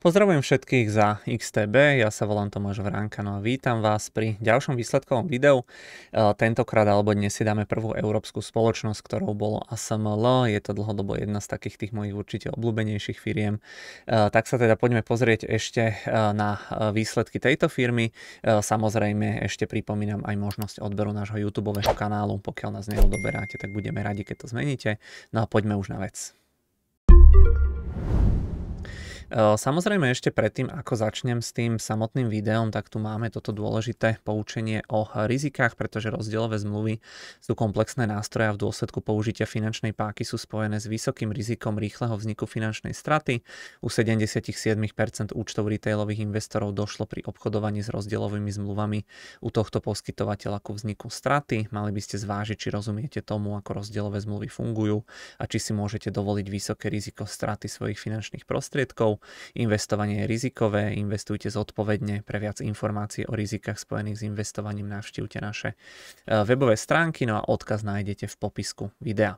Pozdravujem všetkých za XTB, ja sa volám Tomáš Vránka, no a vítam vás pri ďalšom výsledkovom videu. E, tentokrát alebo dnes si dáme prvú európsku spoločnosť, ktorou bolo ASML, je to dlhodobo jedna z takých tých mojich určite obľúbenejších firiem. E, tak sa teda poďme pozrieť ešte e, na výsledky tejto firmy. Samozrejme ešte pripomínam aj možnosť odberu nášho YouTube kanálu, pokiaľ nás neodoberáte, tak budeme radi, keď to zmeníte. No a poďme už na vec. Eh, samozrejme ešte predtým, ako začnem s tým samotným videom, tak tu máme toto dôležité poučenie o rizikách, pretože rozdielové zmluvy sú komplexné nástroje a v dôsledku použitia finančnej páky sú spojené s vysokým rizikom rýchleho vzniku finančnej straty. U 77% účtov retailových investorov došlo pri obchodovaní s rozdielovými zmluvami u tohto poskytovateľa ku vzniku straty. Mali by ste zvážiť, či rozumiete tomu, ako rozdielové zmluvy fungujú a či si môžete dovoliť vysoké riziko straty svojich finančných prostriedkov. Investovanie je rizikové, investujte zodpovedne. Pre viac informácií o rizikách spojených s investovaním navštívte naše e, webové stránky, no a odkaz nájdete v popisku videa.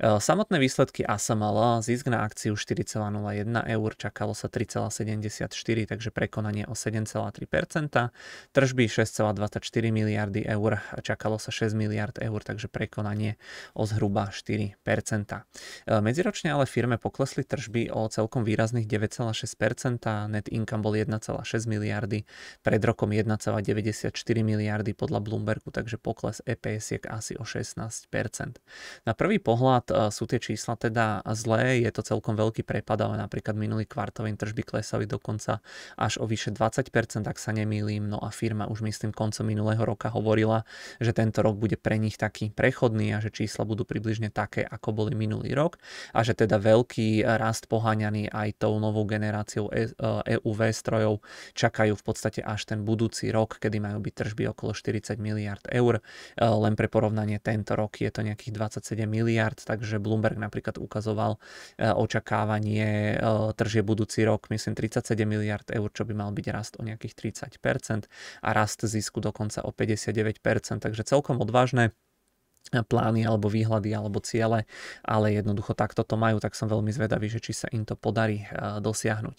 E, samotné výsledky ASML, zisk na akciu 4,01 eur, čakalo sa 3,74, takže prekonanie o 7,3%, tržby 6,24 miliardy eur, čakalo sa 6 miliard eur, takže prekonanie o zhruba 4%. E, medziročne ale firme poklesli tržby o celkom výrazných 9,5%, 2,6%, net income bol 1,6 miliardy, pred rokom 1,94 miliardy podľa Bloombergu, takže pokles EPS je asi o 16%. Na prvý pohľad e, sú tie čísla teda zlé, je to celkom veľký prepad, ale napríklad minulý kvartový tržby klesali dokonca až o vyše 20%, ak sa nemýlim, no a firma už myslím koncom minulého roka hovorila, že tento rok bude pre nich taký prechodný a že čísla budú približne také, ako boli minulý rok a že teda veľký rast poháňaný aj tou novou generáciou EUV eh, e strojov čakajú v podstate až ten budúci rok, kedy majú byť tržby okolo 40 miliard eur. Eh, len pre porovnanie tento rok je to nejakých 27 miliard, takže Bloomberg napríklad ukazoval eh, očakávanie tržie budúci rok, myslím 37 miliard eur, čo by mal byť rast o nejakých 30% a rast zisku dokonca o 59%, takže celkom odvážne plány alebo výhľady alebo ciele, ale jednoducho takto to majú, tak som veľmi zvedavý, že či sa im to podarí eh, dosiahnuť.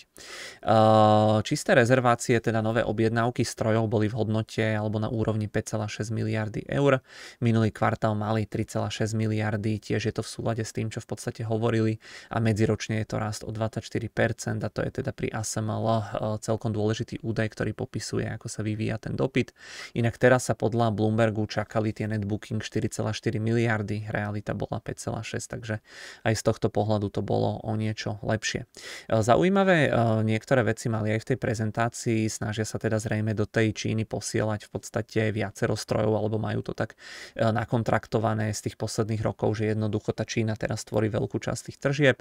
Eh, čisté rezervácie, teda nové objednávky strojov boli v hodnote alebo na úrovni 5,6 miliardy eur. Minulý kvartál mali 3,6 miliardy, tiež je to v súlade s tým, čo v podstate hovorili a medziročne je to rast o 24% a to je teda pri ASML eh, celkom dôležitý údaj, ktorý popisuje, ako sa vyvíja ten dopyt. Inak teraz sa podľa Bloombergu čakali tie netbooking 4,6% miliardy, realita bola 5,6, takže aj z tohto pohľadu to bolo o niečo lepšie. E, zaujímavé e, niektoré veci mali aj v tej prezentácii, snažia sa teda zrejme do tej Číny posielať v podstate viacero strojov, alebo majú to tak e, nakontraktované z tých posledných rokov, že jednoducho tá Čína teraz tvorí veľkú časť tých tržieb.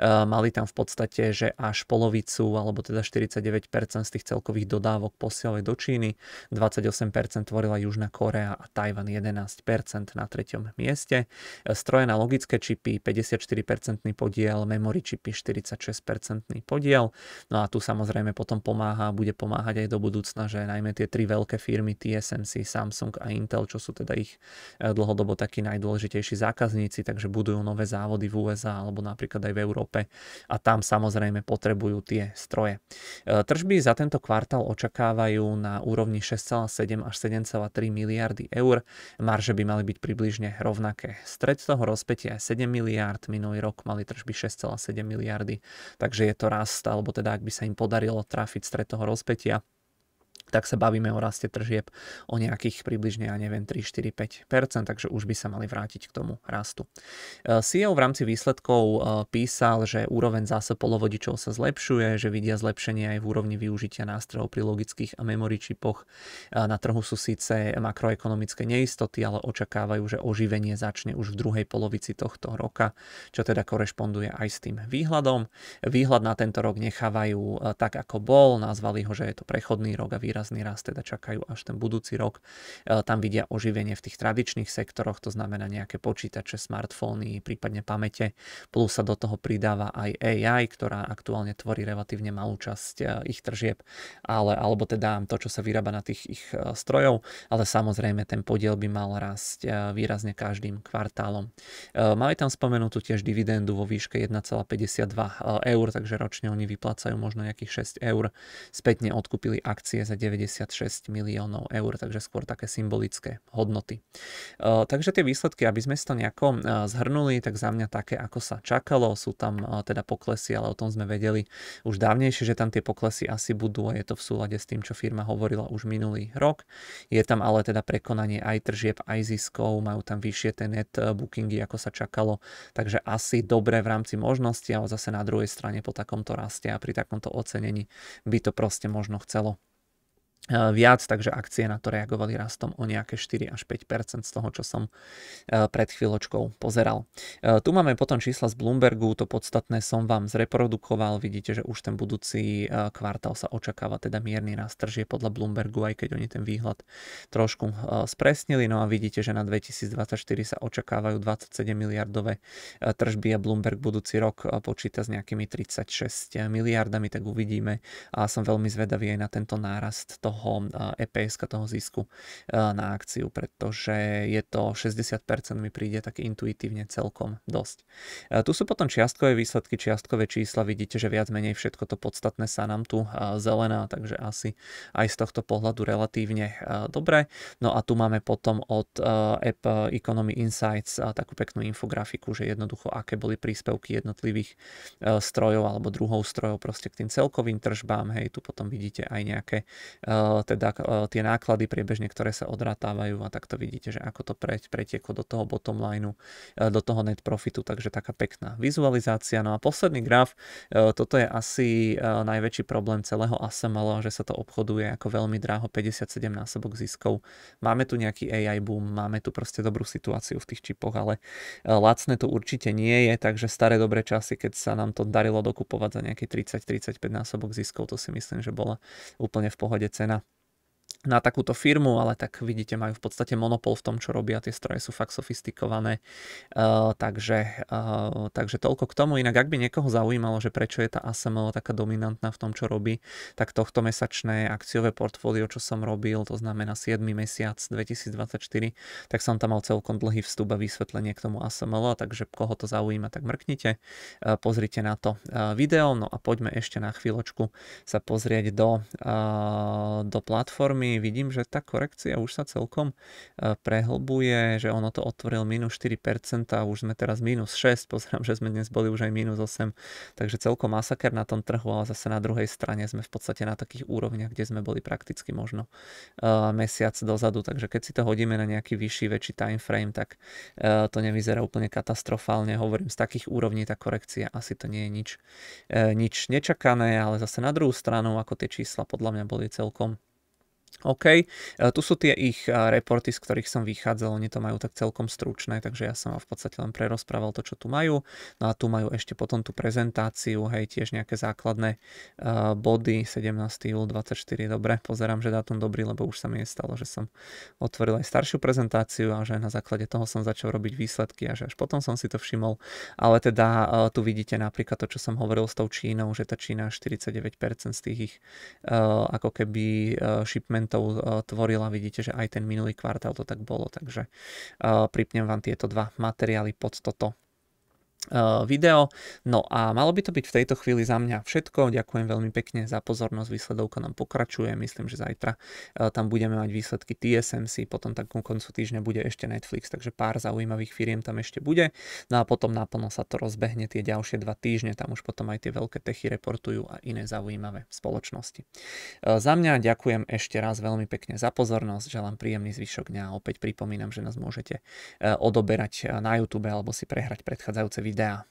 Mali tam v podstate, že až polovicu, alebo teda 49% z tých celkových dodávok posielali do Číny, 28% tvorila Južná Korea a Tajvan 11% na treťom mieste. Stroje na logické čipy 54% podiel, memory čipy 46% podiel. No a tu samozrejme potom pomáha, bude pomáhať aj do budúcna, že najmä tie tri veľké firmy TSMC, Samsung a Intel, čo sú teda ich e, dlhodobo takí najdôležitejší zákazníci, takže budujú nové závody v USA alebo napríklad aj v Európe a tam samozrejme potrebujú tie stroje. E, tržby za tento kvartál očakávajú na úrovni 6,7 až 7,3 miliardy eur. Marže by mali byť približne približne rovnaké. Stred toho rozpetia je 7 miliárd, minulý rok mali tržby 6,7 miliardy, takže je to rast, alebo teda ak by sa im podarilo trafiť stred toho rozpetia, tak sa bavíme o raste tržieb o nejakých približne, ja neviem, 3, 4, 5 takže už by sa mali vrátiť k tomu rastu. Eh, CEO v rámci výsledkov eh, písal, že úroveň zase polovodičov sa zlepšuje, že vidia zlepšenie aj v úrovni využitia nástrojov pri logických a memory čipoch. Eh, na trhu sú síce makroekonomické neistoty, ale očakávajú, že oživenie začne už v druhej polovici tohto roka, čo teda korešponduje aj s tým výhľadom. Výhľad na tento rok nechávajú tak, ako bol, nazvali ho, že je to prechodný rok a výraz výrazný rast, teda čakajú až ten budúci rok. E, tam vidia oživenie v tých tradičných sektoroch, to znamená nejaké počítače, smartfóny, prípadne pamäte, plus sa do toho pridáva aj AI, ktorá aktuálne tvorí relatívne malú časť e, ich tržieb, ale, alebo teda to, čo sa vyrába na tých ich e, strojov, ale samozrejme ten podiel by mal rásť výrazne každým kvartálom. Mali tam spomenutú tiež dividendu vo výške 1,52 eur, takže ročne oni vyplácajú možno nejakých 6 eur. Spätne odkúpili akcie za 9 96 miliónov eur, takže skôr také symbolické hodnoty. Takže tie výsledky, aby sme si to nejako e, zhrnuli, tak za mňa také, ako sa čakalo, sú tam e, teda poklesy, ale o tom sme vedeli už dávnejšie, že tam tie poklesy asi budú a je to v súlade s tým, čo firma hovorila už minulý rok. Je tam ale teda prekonanie aj tržieb, aj ziskov, majú tam vyššie tie net e, bookingy, ako sa čakalo, takže asi dobre v rámci možnosti, ale zase na druhej strane po takomto raste a pri takomto ocenení by to proste možno chcelo E, viac, takže akcie na to reagovali rastom o nejaké 4 až 5 z toho, čo som e, pred chvíľočkou pozeral. E, tu máme potom čísla z Bloombergu, to podstatné som vám zreprodukoval, vidíte, že už ten budúci kvartál sa očakáva teda mierny rast tržie podľa Bloombergu, aj keď oni ten výhľad trošku spresnili, no a vidíte, že na 2024 sa očakávajú 27 miliardové tržby a Bloomberg budúci rok počíta s nejakými 36 miliardami, tak uvidíme a som veľmi zvedavý aj na tento nárast toho toho EPS, toho zisku na akciu, pretože je to 60% mi príde tak intuitívne celkom dosť. Tu sú potom čiastkové výsledky, čiastkové čísla, vidíte, že viac menej všetko to podstatné sa nám tu zelená, takže asi aj z tohto pohľadu relatívne dobre. No a tu máme potom od App Economy Insights takú peknú infografiku, že jednoducho aké boli príspevky jednotlivých strojov alebo druhov strojov proste k tým celkovým tržbám, hej, tu potom vidíte aj nejaké Eh, teda eh, tie náklady priebežne, ktoré sa odratávajú a takto vidíte, že ako to preť, pretieklo do toho bottom lineu, eh, do toho net profitu, takže taká pekná vizualizácia. No a posledný graf, toto je asi najväčší problém celého ASML, že sa to obchoduje ako veľmi dráho 57 násobok ziskov. Máme tu nejaký AI boom, máme tu proste dobrú situáciu v tých čipoch, ale lacné to určite nie je, takže staré dobré časy, keď sa nám to darilo dokupovať za nejaký 30-35 násobok ziskov, to si myslím, že bola úplne v pohode cena na takúto firmu, ale tak vidíte, majú v podstate monopol v tom, čo robia, tie stroje sú fakt sofistikované, uh, takže, uh, takže toľko k tomu. Inak, ak by niekoho zaujímalo, že prečo je tá ASML taká dominantná v tom, čo robí, tak tohto mesačné akciové portfólio, čo som robil, to znamená 7. mesiac 2024, tak som tam mal celkom dlhý vstup a vysvetlenie k tomu ASML, takže koho to zaujíma, tak mrknite, uh, pozrite na to uh, video, no a poďme ešte na chvíľočku sa pozrieť do, uh, do platformy, vidím, že tá korekcia už sa celkom e, prehlbuje, že ono to otvoril minus 4% a už sme teraz minus 6, pozerám, že sme dnes boli už aj minus 8, takže celkom masaker na tom trhu, ale zase na druhej strane sme v podstate na takých úrovniach, kde sme boli prakticky možno e, mesiac dozadu, takže keď si to hodíme na nejaký vyšší, väčší time frame, tak e, to nevyzerá úplne katastrofálne, hovorím, z takých úrovní tá korekcia asi to nie je nič, nič nečakané, ale zase na druhú stranu, ako tie čísla podľa mňa boli celkom OK, e, tu sú tie ich e, reporty, z ktorých som vychádzal, oni to majú tak celkom stručné, takže ja som vám v podstate len prerozprával to, čo tu majú. No a tu majú ešte potom tú prezentáciu, hej, tiež nejaké základné e, body, 17. júl 24, dobre, pozerám, že dátum dobrý, lebo už sa mi nestalo, že som otvoril aj staršiu prezentáciu a že na základe toho som začal robiť výsledky a že až potom som si to všimol. Ale teda tu vidíte napríklad to, čo som hovoril s tou Čínou, že tá Čína 49% z tých ich ako keby shipment percentov uh, tvorila. Vidíte, že aj ten minulý kvartál to tak bolo, takže uh, pripnem vám tieto dva materiály pod toto Eh, video. No a malo by to byť v tejto chvíli za mňa všetko. Ďakujem veľmi pekne za pozornosť. Výsledovka nám pokračuje. Myslím, že zajtra eh, tam budeme mať výsledky TSMC, potom tak koncu týždňa bude ešte Netflix, takže pár zaujímavých firiem tam ešte bude. No a potom naplno sa to rozbehne tie ďalšie dva týždne, tam už potom aj tie veľké techy reportujú a iné zaujímavé spoločnosti. Eh, za mňa ďakujem ešte raz veľmi pekne za pozornosť, želám príjemný zvyšok dňa a opäť pripomínam, že nás môžete odoberať na YouTube alebo si prehrať predchádzajúce video down.